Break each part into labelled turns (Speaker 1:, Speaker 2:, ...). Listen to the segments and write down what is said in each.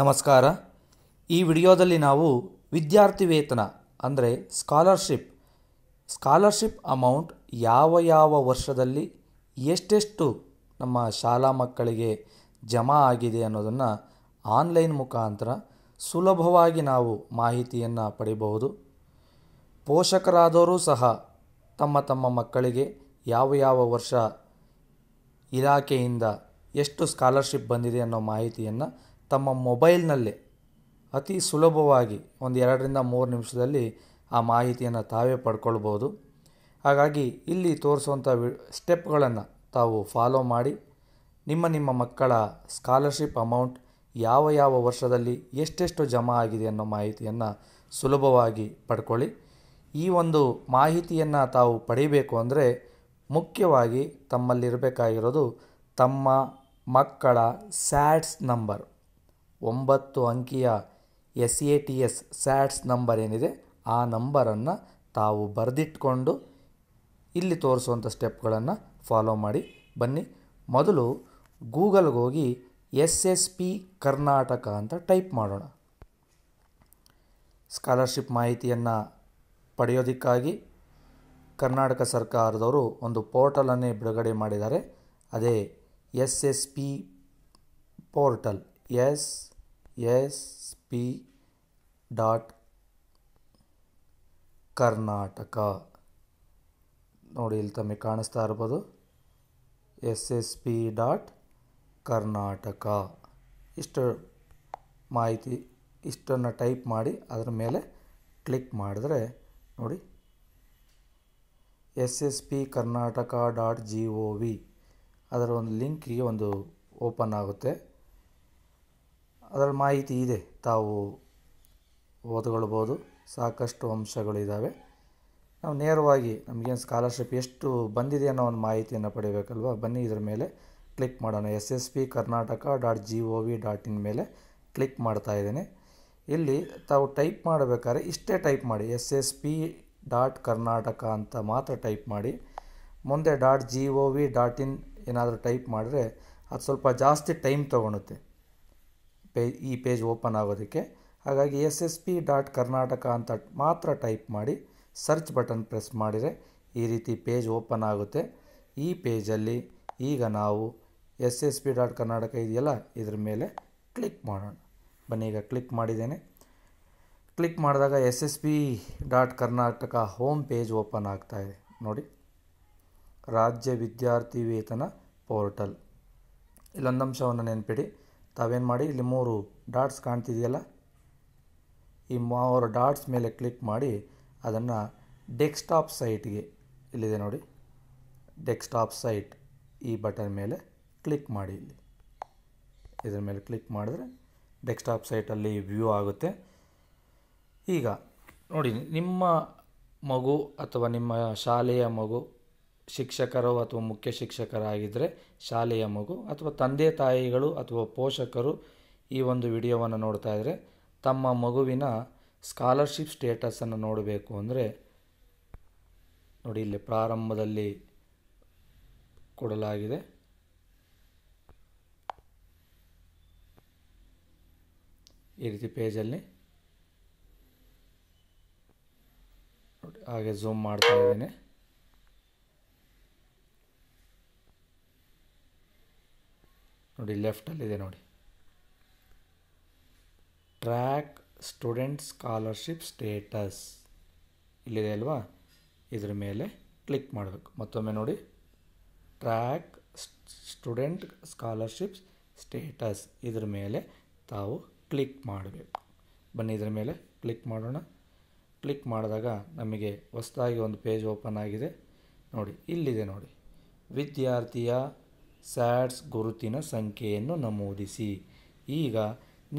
Speaker 1: ನಮಸ್ಕಾರ ಈ ವಿಡಿಯೋದಲ್ಲಿ ನಾವು ವಿದ್ಯಾರ್ಥಿ ವೇತನ ಅಂದರೆ ಸ್ಕಾಲರ್ಶಿಪ್ ಸ್ಕಾಲರ್ಶಿಪ್ ಅಮೌಂಟ್ ಯಾವ ಯಾವ ವರ್ಷದಲ್ಲಿ ಎಷ್ಟೆಷ್ಟು ನಮ್ಮ ಶಾಲಾ ಮಕ್ಕಳಿಗೆ ಜಮಾ ಆಗಿದೆ ಅನ್ನೋದನ್ನು ಆನ್ಲೈನ್ ಮುಖಾಂತರ ಸುಲಭವಾಗಿ ನಾವು ಮಾಹಿತಿಯನ್ನು ಪಡಿಬಹುದು ಪೋಷಕರಾದವರು ಸಹ ತಮ್ಮ ತಮ್ಮ ಮಕ್ಕಳಿಗೆ ಯಾವ ಯಾವ ವರ್ಷ ಇಲಾಖೆಯಿಂದ ಎಷ್ಟು ಸ್ಕಾಲರ್ಶಿಪ್ ಬಂದಿದೆ ಅನ್ನೋ ಮಾಹಿತಿಯನ್ನು ತಮ್ಮ ಮೊಬೈಲ್ನಲ್ಲೇ ಅತಿ ಸುಲಭವಾಗಿ ಒಂದು ಎರಡರಿಂದ ಮೂರು ನಿಮಿಷದಲ್ಲಿ ಆ ಮಾಹಿತಿಯನ್ನು ತಾವೇ ಪಡ್ಕೊಳ್ಬೋದು ಹಾಗಾಗಿ ಇಲ್ಲಿ ತೋರಿಸುವಂಥ ವಿ ಸ್ಟೆಪ್ಗಳನ್ನು ತಾವು ಫಾಲೋ ಮಾಡಿ ನಿಮ್ಮ ನಿಮ್ಮ ಮಕ್ಕಳ ಸ್ಕಾಲರ್ಶಿಪ್ ಅಮೌಂಟ್ ಯಾವ ಯಾವ ವರ್ಷದಲ್ಲಿ ಎಷ್ಟೆಷ್ಟು ಜಮಾ ಆಗಿದೆ ಅನ್ನೋ ಮಾಹಿತಿಯನ್ನು ಸುಲಭವಾಗಿ ಪಡ್ಕೊಳ್ಳಿ ಈ ಒಂದು ಮಾಹಿತಿಯನ್ನು ತಾವು ಪಡಿಬೇಕು ಅಂದರೆ ಮುಖ್ಯವಾಗಿ ತಮ್ಮಲ್ಲಿರಬೇಕಾಗಿರೋದು ತಮ್ಮ ಮಕ್ಕಳ ಸ್ಯಾಡ್ಸ್ ನಂಬರ್ ಒಂಬತ್ತು ಅಂಕಿಯ S A T S SATS number ಏನಿದೆ ಆ ನಂಬರನ್ನು ತಾವು ಬರೆದಿಟ್ಕೊಂಡು ಇಲ್ಲಿ ತೋರಿಸುವಂಥ ಸ್ಟೆಪ್ಗಳನ್ನು ಫಾಲೋ ಮಾಡಿ ಬನ್ನಿ ಮೊದಲು ಗೂಗಲ್ಗೆ ಹೋಗಿ ಎಸ್ ಎಸ್ ಪಿ ಕರ್ನಾಟಕ ಅಂತ ಟೈಪ್ ಮಾಡೋಣ ಸ್ಕಾಲರ್ಶಿಪ್ ಮಾಹಿತಿಯನ್ನು ಪಡೆಯೋದಕ್ಕಾಗಿ ಕರ್ನಾಟಕ ಸರ್ಕಾರದವರು ಒಂದು ಪೋರ್ಟಲನ್ನೇ ಬಿಡುಗಡೆ ಮಾಡಿದ್ದಾರೆ ಅದೇ S S P portal S S P dot Karnataka ನೋಡಿ ಇಲ್ಲಿ ತಮಗೆ ಕಾಣಿಸ್ತಾ ಇರ್ಬೋದು S S P dot Karnataka ಇಷ್ಟು ಮಾಹಿತಿ ಇಷ್ಟನ್ನು ಟೈಪ್ ಮಾಡಿ ಅದರ ಮೇಲೆ ಕ್ಲಿಕ್ ಮಾಡಿದ್ರೆ ನೋಡಿ S S P Karnataka dot G O V ಅದರ ಒಂದು ಲಿಂಕಿಗೆ ಒಂದು ಓಪನ್ ಆಗುತ್ತೆ ಅದರಲ್ಲಿ ಮಾಹಿತಿ ಇದೆ ತಾವು ಓದ್ಕೊಳ್ಬೋದು ಸಾಕಷ್ಟು ಅಂಶಗಳಿದ್ದಾವೆ ನಾವು ನೇರವಾಗಿ ನಮಗೇನು ಸ್ಕಾಲರ್ಶಿಪ್ ಎಷ್ಟು ಬಂದಿದೆ ಅನ್ನೋ ಒಂದು ಮಾಹಿತಿಯನ್ನು ಪಡಿಬೇಕಲ್ವ ಬನ್ನಿ ಇದರ ಮೇಲೆ ಕ್ಲಿಕ್ ಮಾಡೋಣ S S P Karnataka dot G O V dot in ಮೇಲೆ ಕ್ಲಿಕ್ ಮಾಡ್ತಾ ಇದ್ದೇನೆ ಇಲ್ಲಿ ತಾವು ಟೈಪ್ ಮಾಡಬೇಕಾದ್ರೆ ಇಷ್ಟೇ ಟೈಪ್ ಮಾಡಿ S S P dot Karnataka ಅಂತ ಮಾತ್ರ ಟೈಪ್ ಮಾಡಿ ಮುಂದೆ dot G O V dot in ಏನಾದರೂ ಟೈಪ್ ಮಾಡಿದ್ರೆ ಅದು ಸ್ವಲ್ಪ ಜಾಸ್ತಿ ಟೈಮ್ ತೊಗೊಳುತ್ತೆ ಪೇ ಈ ಪೇಜ್ ಓಪನ್ ಆಗೋದಕ್ಕೆ ಹಾಗಾಗಿ S S P dot Karnataka ಅಂತ ಮಾತ್ರ ಟೈಪ್ ಮಾಡಿ ಸರ್ಚ್ ಬಟನ್ ಪ್ರೆಸ್ ಮಾಡಿದರೆ ಈ ರೀತಿ ಪೇಜ್ ಓಪನ್ ಆಗುತ್ತೆ ಈ ಪೇಜಲ್ಲಿ ಈಗ ನಾವು S S P dot Karnataka ಇದೆಯಲ್ಲ ಇದ್ರ ಮೇಲೆ ಕ್ಲಿಕ್ ಮಾಡೋಣ ಬನ್ನಿ ಈಗ ಕ್ಲಿಕ್ ಮಾಡಿದ್ದೇನೆ ಕ್ಲಿಕ್ ಮಾಡಿದಾಗ S S P dot Karnataka home page open ಆಗ್ತಾಯಿದೆ ನೋಡಿ ರಾಜ್ಯ ವಿದ್ಯಾರ್ಥಿ ವೇತನ ಪೋರ್ಟಲ್ ಇಲ್ಲೊಂದು ಅಂಶವನ್ನು ನೆನ್ಪಿಡಿ ತಾವೇನು ಮಾಡಿ ಇಲ್ಲಿ ಮೂರು ಡಾಟ್ಸ್ ಕಾಣ್ತಿದೆಯಲ್ಲ ಈ ಮೂರು ಡಾಟ್ಸ್ ಮೇಲೆ ಕ್ಲಿಕ್ ಮಾಡಿ ಅದನ್ನು ಡೆಸ್ಕ್ಟಾಪ್ ಸೈಟ್ಗೆ ಇಲ್ಲಿದೆ ನೋಡಿ ಡೆಸ್ಕ್ಟಾಪ್ ಸೈಟ್ ಈ ಬಟನ್ ಮೇಲೆ ಕ್ಲಿಕ್ ಮಾಡಿ ಇಲ್ಲಿ ಇದರ ಮೇಲೆ ಕ್ಲಿಕ್ ಮಾಡಿದ್ರೆ ಡೆಸ್ಕ್ಟಾಪ್ ಸೈಟಲ್ಲಿ ವ್ಯೂ ಆಗುತ್ತೆ ಈಗ ನೋಡಿ ನಿಮ್ಮ ಮಗು ಅಥವಾ ನಿಮ್ಮ ಶಾಲೆಯ ಮಗು ಶಿಕ್ಷಕರು ಅಥವಾ ಮುಖ್ಯ ಶಿಕ್ಷಕರಾಗಿದ್ದರೆ ಶಾಲೆಯ ಮಗು ಅಥವಾ ತಂದೆ ತಾಯಿಗಳು ಅಥವಾ ಪೋಷಕರು ಈ ಒಂದು ವಿಡಿಯೋವನ್ನು ನೋಡ್ತಾ ಇದ್ದರೆ ತಮ್ಮ ಮಗುವಿನ ಸ್ಕಾಲರ್ಶಿಪ್ ಸ್ಟೇಟಸನ್ನು ನೋಡಬೇಕು ಅಂದರೆ ನೋಡಿ ಇಲ್ಲಿ ಪ್ರಾರಂಭದಲ್ಲಿ ಕೊಡಲಾಗಿದೆ ಈ ರೀತಿ ಪೇಜಲ್ಲಿ ಹಾಗೆ ಝೂಮ್ ಮಾಡ್ತಾ ಇದ್ದೀನಿ ನೋಡಿ ಲೆಫ್ಟಲ್ಲಿದೆ ನೋಡಿ ಟ್ರ್ಯಾಕ್ ಸ್ಟೂಡೆಂಟ್ ಸ್ಕಾಲರ್ಶಿಪ್ ಸ್ಟೇಟಸ್ ಇಲ್ಲಿದೆ ಅಲ್ವಾ ಇದ್ರ ಮೇಲೆ ಕ್ಲಿಕ್ ಮಾಡಬೇಕು ಮತ್ತೊಮ್ಮೆ ನೋಡಿ ಟ್ರ್ಯಾಕ್ ಸ್ಟೂಡೆಂಟ್ ಸ್ಕಾಲರ್ಶಿಪ್ಸ್ ಸ್ಟೇಟಸ್ ಇದ್ರ ಮೇಲೆ ತಾವು ಕ್ಲಿಕ್ ಮಾಡಬೇಕು ಬನ್ನಿ ಇದರ ಮೇಲೆ ಕ್ಲಿಕ್ ಮಾಡೋಣ ಕ್ಲಿಕ್ ಮಾಡಿದಾಗ ನಮಗೆ ಹೊಸದಾಗಿ ಒಂದು ಪೇಜ್ ಓಪನ್ ಆಗಿದೆ ನೋಡಿ ಇಲ್ಲಿದೆ ನೋಡಿ ವಿದ್ಯಾರ್ಥಿಯ ಸ್ಯಾಡ್ಸ್ ಗುರುತಿನ ಸಂಖ್ಯೆಯನ್ನು ನಮೂದಿಸಿ ಈಗ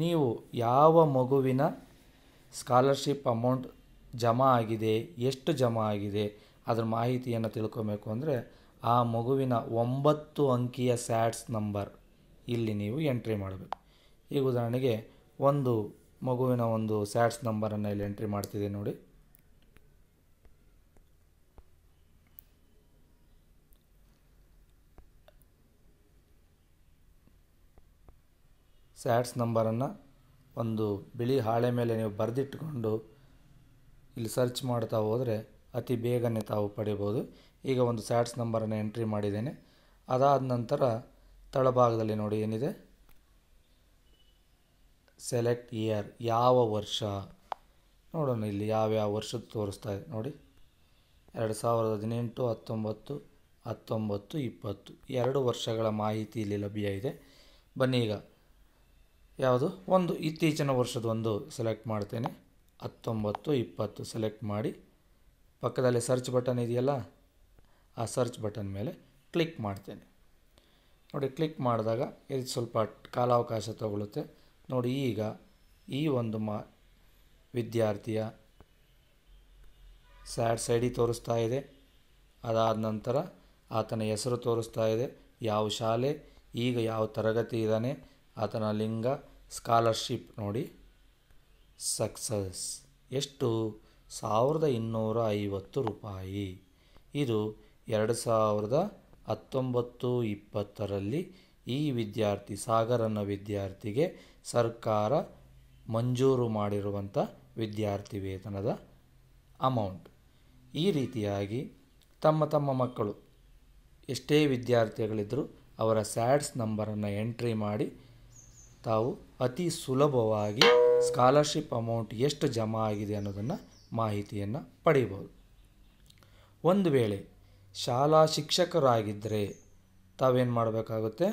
Speaker 1: ನೀವು ಯಾವ ಮಗುವಿನ ಸ್ಕಾಲರ್ಶಿಪ್ ಅಮೌಂಟ್ ಜಮಾ ಆಗಿದೆ ಎಷ್ಟು ಜಮಾ ಆಗಿದೆ ಅದರ ಮಾಹಿತಿಯನ್ನು ತಿಳ್ಕೊಬೇಕು ಅಂದರೆ ಆ ಮಗುವಿನ ಒಂಬತ್ತು ಅಂಕಿಯ ಸ್ಯಾಡ್ಸ್ ನಂಬರ್ ಇಲ್ಲಿ ನೀವು ಎಂಟ್ರಿ ಮಾಡಬೇಕು ಈಗ ಉದಾಹರಣೆಗೆ ಒಂದು ಮಗುವಿನ ಒಂದು ಸ್ಯಾಡ್ಸ್ ನಂಬರನ್ನು ಇಲ್ಲಿ ಎಂಟ್ರಿ ಮಾಡ್ತಿದೆ ನೋಡಿ ಸ್ಯಾಟ್ಸ್ ನಂಬರನ್ನು ಒಂದು ಬಿಳಿ ಹಾಳೆ ಮೇಲೆ ನೀವು ಬರೆದಿಟ್ಟುಕೊಂಡು ಇಲ್ಲಿ ಸರ್ಚ್ ಮಾಡ್ತಾ ಹೋದರೆ ಅತಿ ಬೇಗನೆ ತಾವು ಪಡಿಬೋದು ಈಗ ಒಂದು ಸ್ಯಾಟ್ಸ್ ನಂಬರನ್ನು ಎಂಟ್ರಿ ಮಾಡಿದ್ದೇನೆ ಅದಾದ ನಂತರ ತಳಭಾಗದಲ್ಲಿ ನೋಡಿ ಏನಿದೆ ಸೆಲೆಕ್ಟ್ ಇಯರ್ ಯಾವ ವರ್ಷ ನೋಡೋಣ ಇಲ್ಲಿ ಯಾವ್ಯಾವ ವರ್ಷದ ತೋರಿಸ್ತಾ ಇದೆ ನೋಡಿ ಎರಡು ಸಾವಿರದ ಹದಿನೆಂಟು ಹತ್ತೊಂಬತ್ತು ಹತ್ತೊಂಬತ್ತು ಇಪ್ಪತ್ತು ಎರಡು ವರ್ಷಗಳ ಮಾಹಿತಿ ಇಲ್ಲಿ ಲಭ್ಯ ಇದೆ ಬನ್ನಿ ಈಗ ಯಾವುದು ಒಂದು ಇತ್ತೀಚಿನ ವರ್ಷದ ಒಂದು ಸೆಲೆಕ್ಟ್ ಮಾಡ್ತೇನೆ ಹತ್ತೊಂಬತ್ತು ಇಪ್ಪತ್ತು ಸೆಲೆಕ್ಟ್ ಮಾಡಿ ಪಕ್ಕದಲ್ಲಿ ಸರ್ಚ್ ಬಟನ್ ಇದೆಯಲ್ಲ ಆ ಸರ್ಚ್ ಬಟನ್ ಮೇಲೆ ಕ್ಲಿಕ್ ಮಾಡ್ತೇನೆ ನೋಡಿ ಕ್ಲಿಕ್ ಮಾಡಿದಾಗ ಇದು ಸ್ವಲ್ಪ ಕಾಲಾವಕಾಶ ತಗೊಳ್ಳುತ್ತೆ ನೋಡಿ ಈಗ ಈ ಒಂದು ಮಾ ವಿದ್ಯಾರ್ಥಿಯ ಸ್ಯಾಡ್ ಸೈಡಿ ತೋರಿಸ್ತಾ ಇದೆ ಅದಾದ ನಂತರ ಆತನ ಹೆಸರು ತೋರಿಸ್ತಾ ಇದೆ ಯಾವ ಶಾಲೆ ಈಗ ಯಾವ ತರಗತಿ ಇದ್ದಾನೆ ಆತನ ಲಿಂಗ ಸ್ಕಾಲರ್ಶಿಪ್ ನೋಡಿ ಸಕ್ಸಸ್ ಎಷ್ಟು ಸಾವಿರದ ಇನ್ನೂರ ಐವತ್ತು ರೂಪಾಯಿ ಇದು ಎರಡು ಸಾವಿರದ ಹತ್ತೊಂಬತ್ತು ಇಪ್ಪತ್ತರಲ್ಲಿ ಈ ವಿದ್ಯಾರ್ಥಿ ಸಾಗರನ ವಿದ್ಯಾರ್ಥಿಗೆ ಸರ್ಕಾರ ಮಂಜೂರು ಮಾಡಿರುವಂಥ ವಿದ್ಯಾರ್ಥಿ ವೇತನದ ಅಮೌಂಟ್ ಈ ರೀತಿಯಾಗಿ ತಮ್ಮ ತಮ್ಮ ಮಕ್ಕಳು ಎಷ್ಟೇ ವಿದ್ಯಾರ್ಥಿಗಳಿದ್ದರೂ ಅವರ ಸ್ಯಾಡ್ಸ್ ನಂಬರನ್ನು ಎಂಟ್ರಿ ಮಾಡಿ ತಾವು ಅತಿ ಸುಲಭವಾಗಿ ಸ್ಕಾಲರ್ಶಿಪ್ ಅಮೌಂಟ್ ಎಷ್ಟು ಜಮಾ ಆಗಿದೆ ಅನ್ನೋದನ್ನು ಮಾಹಿತಿಯನ್ನು ಪಡೆಯಬಹುದು ಒಂದು ವೇಳೆ ಶಾಲಾ ಶಿಕ್ಷಕರಾಗಿದ್ದರೆ ತಾವೇನು ಮಾಡಬೇಕಾಗುತ್ತೆ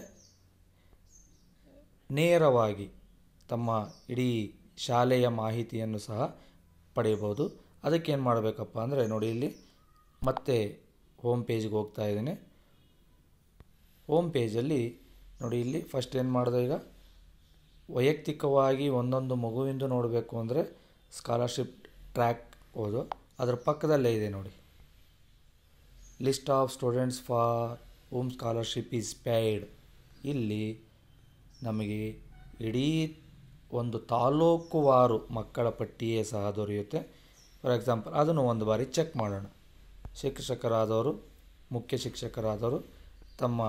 Speaker 1: ನೇರವಾಗಿ ತಮ್ಮ ಇಡೀ ಶಾಲೆಯ ಮಾಹಿತಿಯನ್ನು ಸಹ ಪಡೆಯಬಹುದು ಅದಕ್ಕೇನು ಮಾಡಬೇಕಪ್ಪ ಅಂದರೆ ನೋಡಿ ಇಲ್ಲಿ ಮತ್ತೆ ಹೋಮ್ ಪೇಜ್ಗೆ ಹೋಗ್ತಾ ಇದ್ದೀನಿ ಹೋಮ್ ಪೇಜಲ್ಲಿ ನೋಡಿ ಇಲ್ಲಿ ಫಸ್ಟ್ ಏನು ಮಾಡಿದೆ ಈಗ ವೈಯಕ್ತಿಕವಾಗಿ ಒಂದೊಂದು ಮಗುವಿಂದು ನೋಡಬೇಕು ಅಂದರೆ ಸ್ಕಾಲರ್ಶಿಪ್ ಟ್ರ್ಯಾಕ್ ಓದು ಅದರ ಪಕ್ಕದಲ್ಲೇ ಇದೆ ನೋಡಿ list of students for home scholarship is paid ಇಲ್ಲಿ ನಮಗೆ ಇಡೀ ಒಂದು ತಾಲೂಕುವಾರು ಮಕ್ಕಳ ಪಟ್ಟಿಯೇ ಸಹ ದೊರೆಯುತ್ತೆ ಫಾರ್ ಎಕ್ಸಾಂಪಲ್ ಅದನ್ನು ಒಂದು ಬಾರಿ ಚೆಕ್ ಮಾಡೋಣ ಶಿಕ್ಷಕರಾದವರು ಮುಖ್ಯ ಶಿಕ್ಷಕರಾದವರು ತಮ್ಮ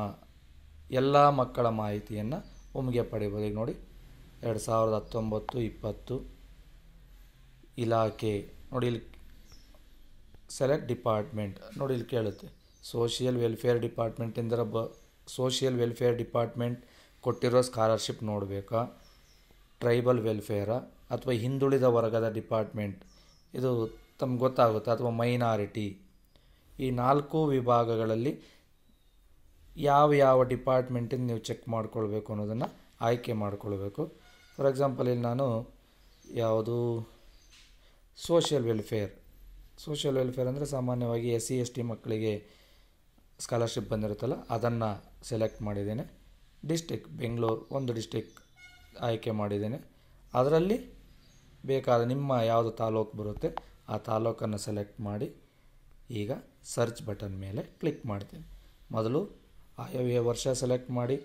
Speaker 1: ಎಲ್ಲ ಮಕ್ಕಳ ಮಾಹಿತಿಯನ್ನು ಒಮ್ಮಿಗೆ ಪಡೆಯಬಹುದು ನೋಡಿ ಎರಡು ಸಾವಿರದ ಹತ್ತೊಂಬತ್ತು ಇಪ್ಪತ್ತು ಇಲಾಖೆ ನೋಡಿ ಇಲ್ಲಿ ಸೆಲೆಕ್ಟ್ ಡಿಪಾರ್ಟ್ಮೆಂಟ್ ನೋಡಿ ಇಲ್ಲಿ ಕೇಳುತ್ತೆ ಸೋಷಿಯಲ್ ವೆಲ್ಫೇರ್ ಡಿಪಾರ್ಟ್ಮೆಂಟಿಂದ ಬ ಸೋಷಿಯಲ್ ವೆಲ್ಫೇರ್ ಡಿಪಾರ್ಟ್ಮೆಂಟ್ ಕೊಟ್ಟಿರೋ ಸ್ಕಾಲರ್ಶಿಪ್ ನೋಡಬೇಕಾ ಟ್ರೈಬಲ್ ವೆಲ್ಫೇರ ಅಥವಾ ಹಿಂದುಳಿದ ವರ್ಗದ ಡಿಪಾರ್ಟ್ಮೆಂಟ್ ಇದು ತಮ್ಗೆ ಗೊತ್ತಾಗುತ್ತೆ ಅಥವಾ ಮೈನಾರಿಟಿ ಈ ನಾಲ್ಕು ವಿಭಾಗಗಳಲ್ಲಿ ಯಾವ ಯಾವ ಡಿಪಾರ್ಟ್ಮೆಂಟಿಂದ ನೀವು ಚೆಕ್ ಮಾಡ್ಕೊಳ್ಬೇಕು ಅನ್ನೋದನ್ನು ಆಯ್ಕೆ ಮಾಡಿಕೊಳ್ಬೇಕು ಫಾರ್ ಎಕ್ಸಾಂಪಲ್ ಇಲ್ಲಿ ನಾನು ಯಾವುದು ಸೋಷಿಯಲ್ ವೆಲ್ಫೇರ್ ಸೋಷಿಯಲ್ ವೆಲ್ಫೇರ್ ಅಂದರೆ ಸಾಮಾನ್ಯವಾಗಿ ಎಸ್ ಸಿ ಎಸ್ ಟಿ ಮಕ್ಕಳಿಗೆ ಸ್ಕಾಲರ್ಶಿಪ್ ಬಂದಿರುತ್ತಲ್ಲ ಅದನ್ನು ಸೆಲೆಕ್ಟ್ ಮಾಡಿದ್ದೇನೆ ಡಿಸ್ಟಿಕ್ ಬೆಂಗಳೂರು ಒಂದು ಡಿಸ್ಟಿಕ್ ಆಯ್ಕೆ ಮಾಡಿದ್ದೇನೆ ಅದರಲ್ಲಿ ಬೇಕಾದ ನಿಮ್ಮ ಯಾವುದು ತಾಲೂಕು ಬರುತ್ತೆ ಆ ತಾಲೂಕನ್ನು ಸೆಲೆಕ್ಟ್ ಮಾಡಿ ಈಗ ಸರ್ಚ್ ಬಟನ್ ಮೇಲೆ ಕ್ಲಿಕ್ ಮಾಡ್ತೇನೆ ಮೊದಲು ಆಯವ್ಯ ವರ್ಷ ಸೆಲೆಕ್ಟ್ ಮಾಡಿ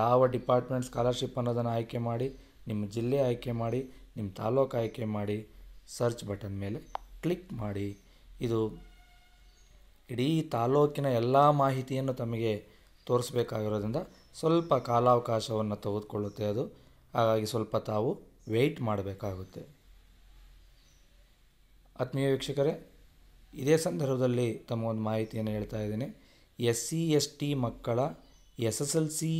Speaker 1: ಯಾವ ಡಿಪಾರ್ಟ್ಮೆಂಟ್ ಸ್ಕಾಲರ್ಶಿಪ್ ಅನ್ನೋದನ್ನು ಆಯ್ಕೆ ಮಾಡಿ ನಿಮ್ಮ ಜಿಲ್ಲೆ ಆಯ್ಕೆ ಮಾಡಿ ನಿಮ್ಮ ತಾಲೂಕು ಆಯ್ಕೆ ಮಾಡಿ ಸರ್ಚ್ ಬಟನ್ ಮೇಲೆ ಕ್ಲಿಕ್ ಮಾಡಿ ಇದು ಇಡೀ ತಾಲೂಕಿನ ಎಲ್ಲ ಮಾಹಿತಿಯನ್ನು ತಮಗೆ ತೋರಿಸ್ಬೇಕಾಗಿರೋದ್ರಿಂದ ಸ್ವಲ್ಪ ಕಾಲಾವಕಾಶವನ್ನು ತೆಗೆದುಕೊಳ್ಳುತ್ತೆ ಅದು ಹಾಗಾಗಿ ಸ್ವಲ್ಪ ತಾವು ವೆಯ್ಟ್ ಮಾಡಬೇಕಾಗುತ್ತೆ ಆತ್ಮೀಯ ವೀಕ್ಷಕರೇ ಇದೇ ಸಂದರ್ಭದಲ್ಲಿ ತಮ್ಮ ಒಂದು ಮಾಹಿತಿಯನ್ನು ಹೇಳ್ತಾ ಇದ್ದೀನಿ ಎಸ್ ಸಿ ಎಸ್ ಟಿ ಮಕ್ಕಳ ಎಸ್ ಎಸ್ ಎಲ್ ಸಿ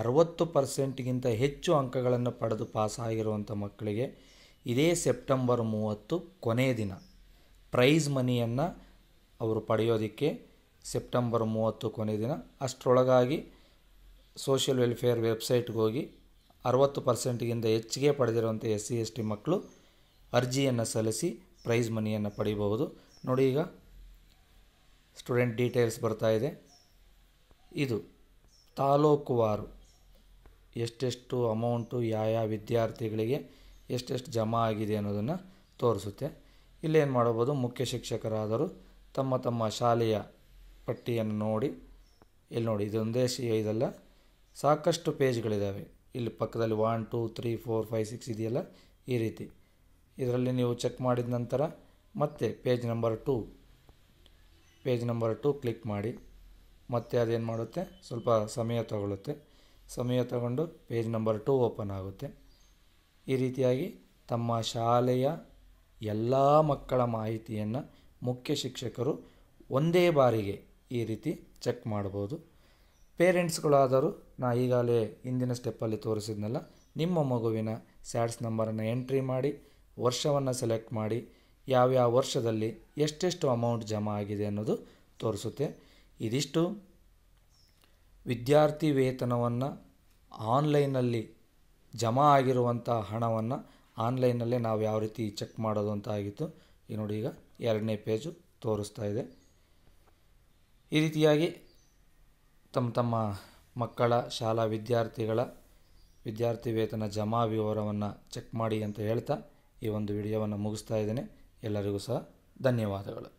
Speaker 1: ಅರವತ್ತು ಪರ್ಸೆಂಟ್ಗಿಂತ ಹೆಚ್ಚು ಅಂಕಗಳನ್ನು ಪಡೆದು ಪಾಸಾಗಿರುವಂಥ ಮಕ್ಕಳಿಗೆ ಇದೇ ಸೆಪ್ಟೆಂಬರ್ ಮೂವತ್ತು ಕೊನೆಯ ದಿನ ಪ್ರೈಸ್ ಮನಿಯನ್ನು ಅವರು ಪಡೆಯೋದಕ್ಕೆ ಸೆಪ್ಟೆಂಬರ್ ಮೂವತ್ತು ಕೊನೆಯ ದಿನ ಅಷ್ಟರೊಳಗಾಗಿ ಸೋಷಿಯಲ್ ವೆಲ್ಫೇರ್ ವೆಬ್ಸೈಟ್ಗೆ ಹೋಗಿ ಅರವತ್ತು ಪರ್ಸೆಂಟ್ಗಿಂತ ಹೆಚ್ಚಿಗೆ ಪಡೆದಿರುವಂಥ ಎಸ್ ಸಿ ಎಸ್ ಟಿ ಮಕ್ಕಳು ಅರ್ಜಿಯನ್ನು ಸಲ್ಲಿಸಿ ಪ್ರೈಸ್ ಮನಿಯನ್ನು ಪಡೆಯಬಹುದು ನೋಡಿ ಈಗ ಸ್ಟೂಡೆಂಟ್ ಡೀಟೇಲ್ಸ್ ಬರ್ತಾಯಿದೆ ಇದು ತಾಲೂಕುವಾರು ಎಷ್ಟೆಷ್ಟು ಅಮೌಂಟು ಯಾವ ವಿದ್ಯಾರ್ಥಿಗಳಿಗೆ ಎಷ್ಟೆಷ್ಟು ಜಮಾ ಆಗಿದೆ ಅನ್ನೋದನ್ನು ತೋರಿಸುತ್ತೆ ಇಲ್ಲೇನು ಮಾಡಬಹುದು ಮುಖ್ಯ ಶಿಕ್ಷಕರಾದರೂ ತಮ್ಮ ತಮ್ಮ ಶಾಲೆಯ ಪಟ್ಟಿಯನ್ನು ನೋಡಿ ಇಲ್ಲಿ ನೋಡಿ ಇದೊಂದೇ ಸಿ ಇದೆಲ್ಲ ಸಾಕಷ್ಟು ಪೇಜ್ಗಳಿದ್ದಾವೆ ಇಲ್ಲಿ ಪಕ್ಕದಲ್ಲಿ one two three four five six ಇದೆಯಲ್ಲ ಈ ರೀತಿ ಇದರಲ್ಲಿ ನೀವು ಚೆಕ್ ಮಾಡಿದ ನಂತರ ಮತ್ತೆ page number two page number two click ಮಾಡಿ ಮತ್ತೆ ಅದೇನು ಮಾಡುತ್ತೆ ಸ್ವಲ್ಪ ಸಮಯ ತಗೊಳ್ಳುತ್ತೆ ಸಮಯ ತಗೊಂಡು ಪೇಜ್ ನಂಬರ್ ಟು ಓಪನ್ ಆಗುತ್ತೆ ಈ ರೀತಿಯಾಗಿ ತಮ್ಮ ಶಾಲೆಯ ಎಲ್ಲ ಮಕ್ಕಳ ಮಾಹಿತಿಯನ್ನು ಮುಖ್ಯ ಶಿಕ್ಷಕರು ಒಂದೇ ಬಾರಿಗೆ ಈ ರೀತಿ ಚೆಕ್ ಮಾಡ್ಬೋದು ಪೇರೆಂಟ್ಸ್ಗಳಾದರೂ ನಾ ಈಗಾಗಲೇ ಹಿಂದಿನ ಸ್ಟೆಪ್ಪಲ್ಲಿ ತೋರಿಸಿದ್ನಲ್ಲ ನಿಮ್ಮ ಮಗುವಿನ ಸ್ಯಾಡ್ಸ್ ನಂಬರನ್ನು ಎಂಟ್ರಿ ಮಾಡಿ ವರ್ಷವನ್ನು ಸೆಲೆಕ್ಟ್ ಮಾಡಿ ಯಾವ್ಯಾವ ವರ್ಷದಲ್ಲಿ ಎಷ್ಟೆಷ್ಟು ಅಮೌಂಟ್ ಜಮಾ ಆಗಿದೆ ಅನ್ನೋದು ತೋರಿಸುತ್ತೆ ಇದಿಷ್ಟು ವಿದ್ಯಾರ್ಥಿ ವೇತನವನ್ನು ಆನ್ಲೈನಲ್ಲಿ ಜಮಾ ಆಗಿರುವಂಥ ಹಣವನ್ನು ಆನ್ಲೈನಲ್ಲೇ ನಾವು ಯಾವ ರೀತಿ ಚೆಕ್ ಮಾಡೋದು ಅಂತ ಆಗಿತ್ತು ಈ ನೋಡಿ ಈಗ ಎರಡನೇ ಪೇಜು ತೋರಿಸ್ತಾ ಇದೆ ಈ ರೀತಿಯಾಗಿ ತಮ್ಮ ತಮ್ಮ ಮಕ್ಕಳ ಶಾಲಾ ವಿದ್ಯಾರ್ಥಿಗಳ ವಿದ್ಯಾರ್ಥಿ ವೇತನ ಜಮಾ ವಿವರವನ್ನು ಚೆಕ್ ಮಾಡಿ ಅಂತ ಹೇಳ್ತಾ ಈ ಒಂದು ವಿಡಿಯೋವನ್ನು ಮುಗಿಸ್ತಾ ಇದ್ದೇನೆ ಎಲ್ಲರಿಗೂ ಸಹ ಧನ್ಯವಾದಗಳು